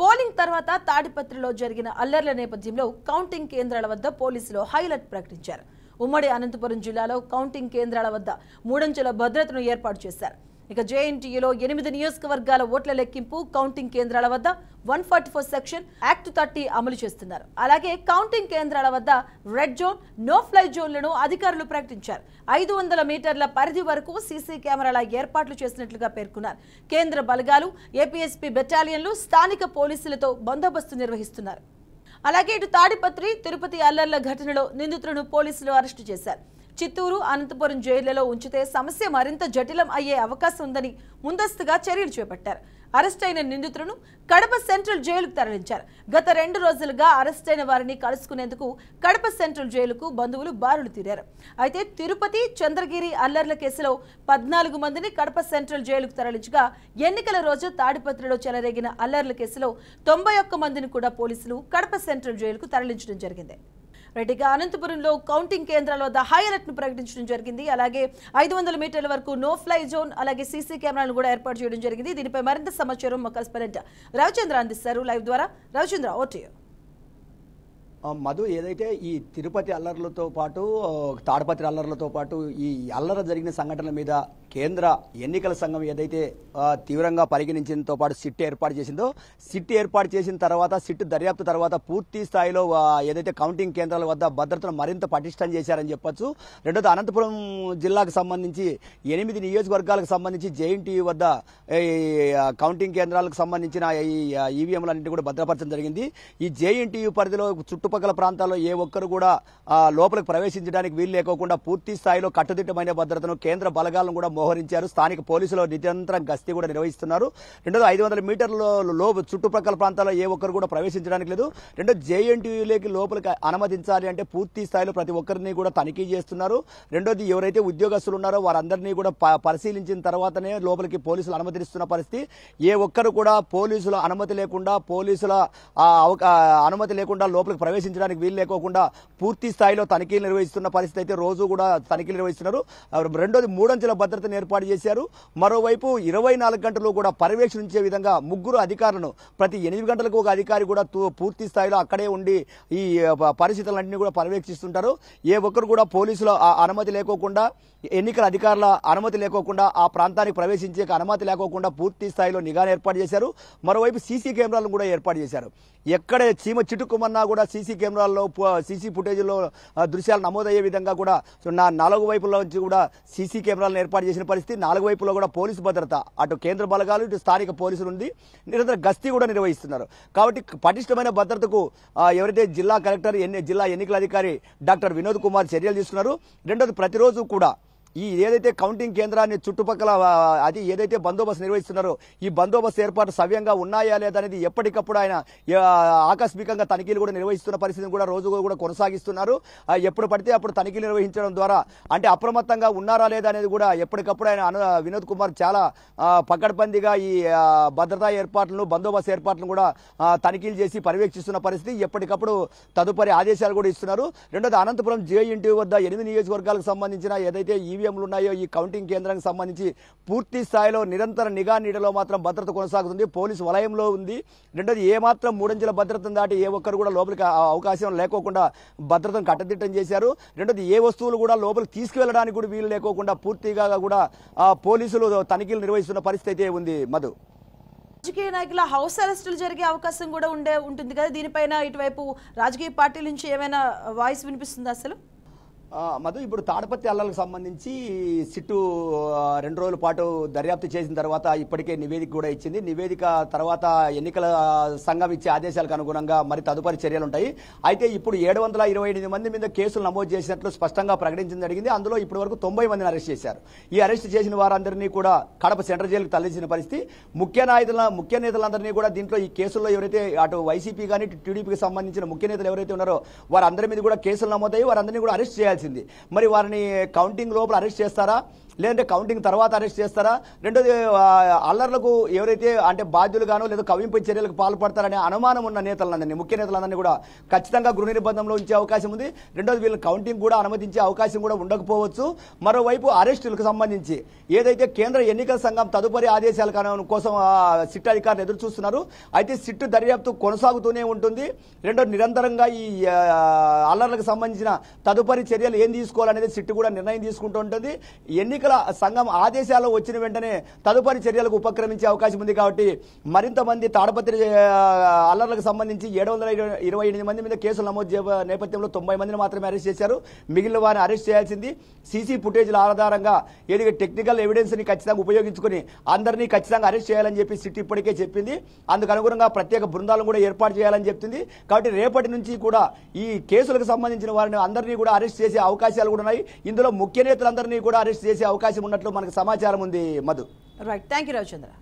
polling తర్వాత తాడిపత్రిలో జరిగిన అల్లర్ల నేపథ్యంలో కౌంటింగ్ కేంద్రాల వద్ద పోలీసులు హైలైట్ ప్రకటించారు ఉమ్మడి అనంతపురం జిల్లాలో కౌంటింగ్ కేంద్రాల వద్ద మూడంచెల భద్రతను ఏర్పాటు చేశారు ఇక జేఎన్టీయూలో ఎనిమిది నియోజకవర్గాల ఓట్ల లెక్కింపు కౌంటింగ్ కేంద్రాల వద్ద one forty four section act thirty అమలు చేస్తున్నారు అలాగే కౌంటింగ్ కేంద్రాల వద్ద రెడ్ జోన్ నో ఫ్లై జోన్లను అధికారులు ప్రకటించారు ఐదు వందల మీటర్ల పరిధి వరకు సీసీ కెమెరాల ఏర్పాట్లు చేసినట్లుగా పేర్కొన్నారు కేంద్ర బలగాలు ఏపీఎస్పీ బెటాలియన్లు స్థానిక పోలీసులతో బందోబస్తు నిర్వహిస్తున్నారు అలాగే ఇటు తాడిపత్రి తిరుపతి అల్లర్ల ఘటనలో నిందితులను పోలీసులు అరెస్టు చేశారు చిత్తూరు అనంతపురం జైళ్లలో ఉంచితే సమస్య మరింత జటిలం అయ్యే అవకాశం ఉందని ముందస్తుగా చర్యలు చేపట్టారు అరెస్ట్ అయిన నిందితులను కడప సెంట్రల్ జైలుకు తరలించారు గత రెండు రోజులుగా అరెస్ట్ అయిన వారిని కలుసుకునేందుకు కడప సెంట్రల్ జైలుకు బంధువులు బారులు తీరారు అయితే తిరుపతి చంద్రగిరి అల్లర్ల కేసులో పద్నాలుగు మందిని కడప సెంట్రల్ జైలుకు తరలించగా ఎన్నికల రోజు తాడిపత్రిలో చెలరేగిన అల్లర్ల కేసులో తొంభై మందిని కూడా పోలీసులు కడప సెంట్రల్ జైలుకు తరలించడం జరిగింది రెడ్డిగా అనంతపురంలో కౌంటింగ్ కేంద్రాల వద్ద హై అలర్ట్ ను ప్రకటించడం జరిగింది అలాగే ఐదు వందల మీటర్ల వరకు నో ఫ్లై జోన్ అలాగే సీసీ కెమెరాలను కూడా ఏర్పాటు చేయడం జరిగింది దీనిపై మరింత సమాచారం మా రవిచంద్ర అందిస్తారు లైవ్ ద్వారా రవిచంద్ర ఓటీ మధు ఏదైతే ఈ తిరుపతి అల్లర్లతో పాటు తాడపత్రి అల్లర్లతో పాటు ఈ అల్లర జరిగిన సంఘటనల మీద కేంద్ర ఎన్నికల సంఘం ఏదైతే తీవ్రంగా పరిగణించడంతో పాటు సిట్ ఏర్పాటు చేసిందో సిట్ ఏర్పాటు చేసిన తర్వాత సిట్ దర్యాప్తు తర్వాత పూర్తి స్థాయిలో ఏదైతే కౌంటింగ్ కేంద్రాల వద్ద భద్రతను మరింత పటిష్టం చేశారని చెప్పొచ్చు రెండోది అనంతపురం జిల్లాకు సంబంధించి ఎనిమిది నియోజకవర్గాలకు సంబంధించి జేఎన్టీయూ వద్ద కౌంటింగ్ కేంద్రాలకు సంబంధించిన ఈ ఈవీఎంలన్నింటి కూడా భద్రపరచడం జరిగింది ఈ జేఎన్టీయూ పరిధిలో చుట్టూ చుట్టుపక్కల ప్రాంతాల్లో ఏ ఒక్కరు కూడా లోపలికి ప్రవేశించడానికి వీలు లేకోకుండా పూర్తి స్థాయిలో కట్టుదిట్టమైన భద్రతను కేంద్ర బలగాలను కూడా మోహరించారు స్థానిక పోలీసులు నిరంతరం గస్తీ కూడా నిర్వహిస్తున్నారు రెండోది ఐదు వందల మీటర్ల చుట్టుపక్కల చుట్టుప్రక్కల ప్రాంతాల్లో ఏ ఒక్కరు కూడా ప్రవేశించడానికి లేదు రెండో జేఎన్టీయూలోకి లోపలికి అనుమతించాలి అంటే పూర్తి స్థాయిలో ప్రతి ఒక్కరిని కూడా తనిఖీ చేస్తున్నారు రెండోది ఎవరైతే ఉద్యోగస్తులు ఉన్నారో వారందరినీ కూడా పరిశీలించిన తర్వాతనే లోపలికి పోలీసులు అనుమతిస్తున్న పరిస్థితి ఏ ఒక్కరు కూడా పోలీసుల అనుమతి లేకుండా పోలీసుల అనుమతి లేకుండా లోపలికి ప్రవేశ ప్రవేశించడానికి వీలు లేకోకుండా పూర్తి స్థాయిలో తనిఖీలు నిర్వహిస్తున్న పరిస్థితి అయితే రోజు కూడా తనిఖీలు నిర్వహిస్తున్నారు రెండోది మూడంచెల భద్రతను ఏర్పాటు చేశారు మరోవైపు ఇరవై నాలుగు గంటలు కూడా పర్యవేక్షించే విధంగా ముగ్గురు అధికారులను ప్రతి ఎనిమిది గంటలకు ఒక అధికారి కూడా పూర్తి స్థాయిలో అక్కడే ఉండి ఈ పరిస్థితులన్నీ కూడా పర్యవేక్షిస్తుంటారు ఏ ఒక్కరు కూడా పోలీసుల అనుమతి లేకోకుండా ఎన్నికల అధికారుల అనుమతి లేకోకుండా ఆ ప్రాంతానికి ప్రవేశించే అనుమతి లేకోకుండా పూర్తి స్థాయిలో నిఘాను ఏర్పాటు చేశారు మరోవైపు సీసీ కెమెరాలను కూడా ఏర్పాటు చేశారు ఎక్కడ చీమ చిటుకుమన్నా కూడా సీసీ సీసీ కెమెరాల్లో సీసీ ఫుటేజ్లో దృశ్యాలు నమోదయ్యే విధంగా కూడా నా నాలుగు వైపుల నుంచి కూడా సీసీ కెమెరాలను ఏర్పాటు చేసిన పరిస్థితి నాలుగు వైపులో కూడా పోలీసు భద్రత అటు కేంద్ర బలగాలు ఇటు స్థానిక పోలీసులు ఉంది నిరంతర గస్తీ కూడా నిర్వహిస్తున్నారు కాబట్టి పటిష్టమైన భద్రతకు ఎవరైతే జిల్లా కలెక్టర్ జిల్లా ఎన్నికల అధికారి డాక్టర్ వినోద్ కుమార్ చర్యలు తీసుకున్నారు రెండోది ప్రతిరోజు కూడా ఈ ఏదైతే కౌంటింగ్ కేంద్రాన్ని చుట్టుపక్కల అది ఏదైతే బందోబస్తు నిర్వహిస్తున్నారో ఈ బందోబస్తు ఏర్పాటు సవ్యంగా ఉన్నాయా లేదనేది ఎప్పటికప్పుడు ఆయన ఆకస్మికంగా తనిఖీలు కూడా నిర్వహిస్తున్న పరిస్థితిని కూడా రోజు కూడా కొనసాగిస్తున్నారు ఎప్పుడు పడితే అప్పుడు తనిఖీలు నిర్వహించడం ద్వారా అంటే అప్రమత్తంగా ఉన్నారా లేదా అనేది కూడా ఎప్పటికప్పుడు ఆయన వినోద్ కుమార్ చాలా పకడ్బందీగా ఈ భద్రతా ఏర్పాట్లను బందోబస్తు ఏర్పాట్లను కూడా తనిఖీలు చేసి పర్యవేక్షిస్తున్న పరిస్థితి ఎప్పటికప్పుడు తదుపరి ఆదేశాలు కూడా ఇస్తున్నారు రెండోది అనంతపురం జేఎన్టీ వద్ద ఎనిమిది నియోజకవర్గాలకు సంబంధించిన ఏదైతే ఈవీఎం ఈవీఎంలు ఉన్నాయో ఈ కౌంటింగ్ కేంద్రానికి సంబంధించి పూర్తి స్థాయిలో నిరంతర నిఘా నీడలో మాత్రం భద్రత కొనసాగుతుంది పోలీసు వలయంలో ఉంది రెండోది ఏమాత్రం మూడంచెల భద్రతను దాటి ఏ ఒక్కరు కూడా లోపలికి అవకాశం లేకోకుండా భద్రతను కట్టదిట్టం చేశారు రెండోది ఏ వస్తువులు కూడా లోపలికి తీసుకువెళ్ళడానికి కూడా వీలు లేకోకుండా పూర్తిగా కూడా పోలీసులు తనిఖీలు నిర్వహిస్తున్న పరిస్థితి ఉంది మధు రాజకీయ నాయకుల హౌస్ అరెస్టులు జరిగే అవకాశం కూడా ఉండే ఉంటుంది కదా దీనిపైన ఇటువైపు రాజకీయ పార్టీల నుంచి ఏమైనా వాయిస్ వినిపిస్తుందా అసలు మధు ఇప్పుడు తాడపత్రి అల్లలకు సంబంధించి సిట్టు రెండు రోజుల పాటు దర్యాప్తు చేసిన తర్వాత ఇప్పటికే నివేదిక కూడా ఇచ్చింది నివేదిక తర్వాత ఎన్నికల సంఘం ఇచ్చే ఆదేశాలకు అనుగుణంగా మరి తదుపరి చర్యలు ఉంటాయి అయితే ఇప్పుడు ఏడు వందల ఇరవై ఎనిమిది మంది మీద కేసులు నమోదు చేసినట్లు స్పష్టంగా ప్రకటించింది జరిగింది అందులో ఇప్పటి వరకు తొంభై మందిని అరెస్ట్ చేశారు ఈ అరెస్ట్ చేసిన వారందరినీ కూడా కడప సెంట్రల్ జైలుకు తల్లించిన పరిస్థితి ముఖ్య నాయకుల ముఖ్య నేతలందరినీ కూడా దీంట్లో ఈ కేసుల్లో ఎవరైతే అటు వైసీపీ కానీ టీడీపీకి సంబంధించిన ముఖ్య నేతలు ఎవరైతే ఉన్నారో వారందరి మీద కూడా కేసులు నమోదయ్యి వారందరినీ కూడా అరెస్ట్ చేయాలి చేయాల్సింది మరి వారిని కౌంటింగ్ లోపల అరెస్ట్ చేస్తారా లేదంటే కౌంటింగ్ తర్వాత అరెస్ట్ చేస్తారా రెండోది అల్లర్లకు ఎవరైతే అంటే బాధ్యులు లేదా కవింపు చర్యలకు పాల్పడతారనే అనుమానం ఉన్న నేతలందరినీ ముఖ్య నేతలందరినీ కూడా ఖచ్చితంగా గృహ నిర్బంధంలో ఉంచే అవకాశం ఉంది రెండోది వీళ్ళు కౌంటింగ్ కూడా అనుమతించే అవకాశం కూడా ఉండకపోవచ్చు మరోవైపు అరెస్టులకు సంబంధించి ఏదైతే కేంద్ర ఎన్నికల సంఘం తదుపరి ఆదేశాల కోసం సిట్ అధికారులు ఎదురు చూస్తున్నారు అయితే సిట్ దర్యాప్తు కొనసాగుతూనే ఉంటుంది రెండో నిరంతరంగా ఈ అల్లర్లకు సంబంధించిన తదుపరి చర్యలు ఏం తీసుకోవాలనేది సిట్ కూడా నిర్ణయం తీసుకుంటూ ఉంటుంది ఎన్నికల ఎన్నికల సంఘం ఆదేశాలు వచ్చిన వెంటనే తదుపరి చర్యలకు ఉపక్రమించే అవకాశం ఉంది కాబట్టి మరింత మంది తాడపత్రి అల్లర్లకు సంబంధించి ఏడు వందల ఇరవై ఎనిమిది మంది మీద కేసులు నమోదు నేపథ్యంలో తొంభై మందిని మాత్రమే అరెస్ట్ చేశారు మిగిలిన వారిని అరెస్ట్ చేయాల్సింది సీసీ ఫుటేజ్ల ఆధారంగా ఏదైతే టెక్నికల్ ఎవిడెన్స్ని ఖచ్చితంగా ఉపయోగించుకుని అందరినీ ఖచ్చితంగా అరెస్ట్ చేయాలని చెప్పి సిట్ ఇప్పటికే చెప్పింది అందుకు అనుగుణంగా ప్రత్యేక బృందాలను కూడా ఏర్పాటు చేయాలని చెప్తుంది కాబట్టి రేపటి నుంచి కూడా ఈ కేసులకు సంబంధించిన వారిని అందరినీ కూడా అరెస్ట్ చేసే అవకాశాలు కూడా ఉన్నాయి ఇందులో ముఖ్య నేతలందరినీ కూడా అరెస్ట్ చేసే అవకాశం అవకాశం ఉన్నట్లు మనకు సమాచారం ఉంది Madhu right thank you Ravichandra